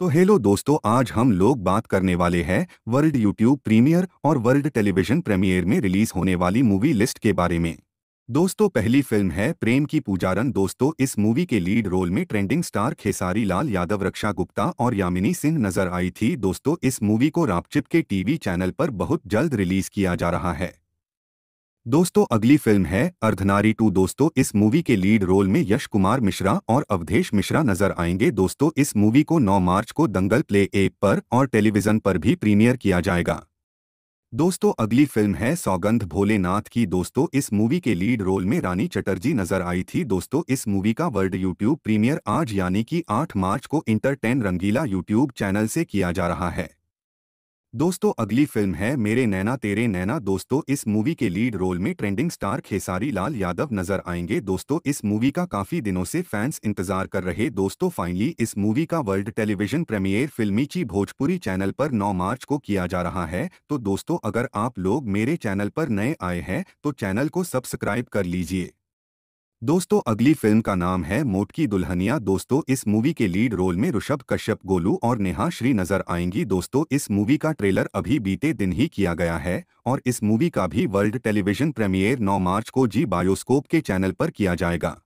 तो हेलो दोस्तों आज हम लोग बात करने वाले हैं वर्ल्ड यूट्यूब प्रीमियर और वर्ल्ड टेलीविजन प्रीमियर में रिलीज होने वाली मूवी लिस्ट के बारे में दोस्तों पहली फिल्म है प्रेम की पूजारन दोस्तों इस मूवी के लीड रोल में ट्रेंडिंग स्टार खेसारी लाल यादव रक्षा गुप्ता और यामिनी सिंह नजर आई थी दोस्तों इस मूवी को रापचिप के टीवी चैनल पर बहुत जल्द रिलीज किया जा रहा है दोस्तों अगली फिल्म है अर्धनारी टू दोस्तों इस मूवी के लीड रोल में यश कुमार मिश्रा और अवधेश मिश्रा नजर आएंगे दोस्तों इस मूवी को 9 मार्च को दंगल प्ले एप पर और टेलीविजन पर भी प्रीमियर किया जाएगा दोस्तों अगली फिल्म है सौगंध भोलेनाथ की दोस्तों इस मूवी के लीड रोल में रानी चटर्जी नजर आई थी दोस्तों इस मूवी का वर्ल्ड यूट्यूब प्रीमियर आज यानी कि 8 मार्च को इंटरटेन रंगीला यूट्यूब चैनल से किया जा रहा है दोस्तों अगली फिल्म है मेरे नैना तेरे नैना दोस्तों इस मूवी के लीड रोल में ट्रेंडिंग स्टार खेसारी लाल यादव नजर आएंगे दोस्तों इस मूवी का काफी दिनों से फैंस इंतजार कर रहे दोस्तों फाइनली इस मूवी का world television premiere Filamchi Bhojpuri channel पर 9 मार्च को किया जा रहा है तो दोस्तों अगर आप लोग मेरे चैनल पर नए आए हैं तो चैनल को सब्सक्राइब कर लीजिए दोस्तों अगली फिल्म का नाम है मोटकी दुल्हनिया दोस्तों इस मूवी के लीड रोल में ऋषभ कश्यप गोलू और नेहा श्री नजर आएंगी दोस्तों इस मूवी का ट्रेलर अभी बीते दिन ही किया गया है और इस मूवी का भी वर्ल्ड टेलीविजन प्रीमियर 9 मार्च को जी बायोस्कोप के चैनल पर किया जाएगा